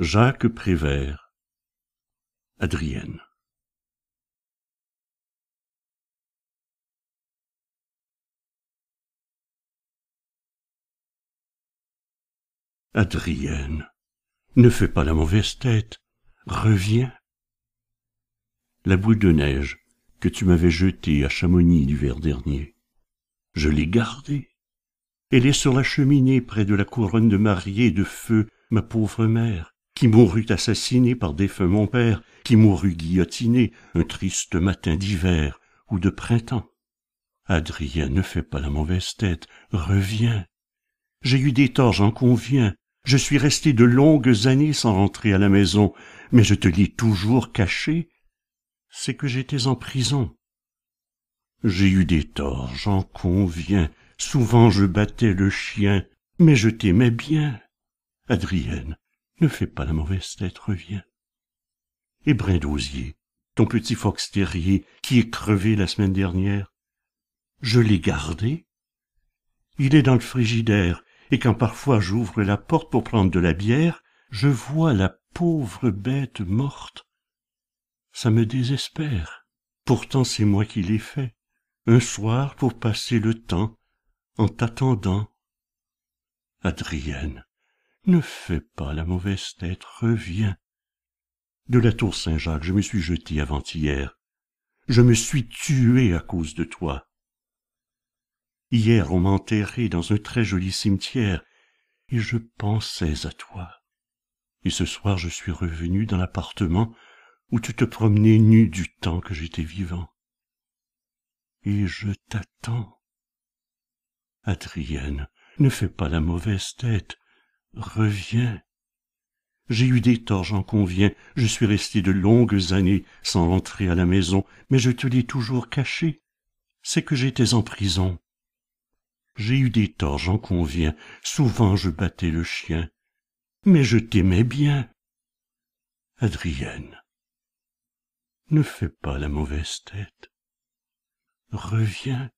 Jacques Prévert, Adrienne. Adrienne, ne fais pas la mauvaise tête, reviens. La boule de neige que tu m'avais jetée à Chamonix l'hiver dernier, je l'ai gardée. Elle est sur la cheminée près de la couronne de mariée de feu, ma pauvre mère qui mourut assassiné par des feux, mon père, qui mourut guillotiné un triste matin d'hiver ou de printemps. Adrien, ne fais pas la mauvaise tête, reviens. J'ai eu des torts, j'en conviens. Je suis resté de longues années sans rentrer à la maison, mais je te l'ai toujours caché. C'est que j'étais en prison. J'ai eu des torts, j'en conviens. Souvent je battais le chien, mais je t'aimais bien. Adrienne, ne fais pas la mauvaise tête, reviens. Et Brindosier, ton petit fox terrier qui est crevé la semaine dernière, je l'ai gardé. Il est dans le frigidaire, et quand parfois j'ouvre la porte pour prendre de la bière, je vois la pauvre bête morte. Ça me désespère. Pourtant c'est moi qui l'ai fait, un soir pour passer le temps, en t'attendant. Adrienne, ne fais pas la mauvaise tête, reviens. De la tour Saint-Jacques, je me suis jeté avant-hier. Je me suis tué à cause de toi. Hier, on m'enterrait dans un très joli cimetière, et je pensais à toi. Et ce soir, je suis revenu dans l'appartement où tu te promenais nu du temps que j'étais vivant. Et je t'attends. Adrienne, ne fais pas la mauvaise tête. Reviens. J'ai eu des torts, j'en conviens. Je suis resté de longues années sans rentrer à la maison, mais je te l'ai toujours caché. C'est que j'étais en prison. J'ai eu des torts, j'en conviens. Souvent je battais le chien. Mais je t'aimais bien. Adrienne, ne fais pas la mauvaise tête. Reviens.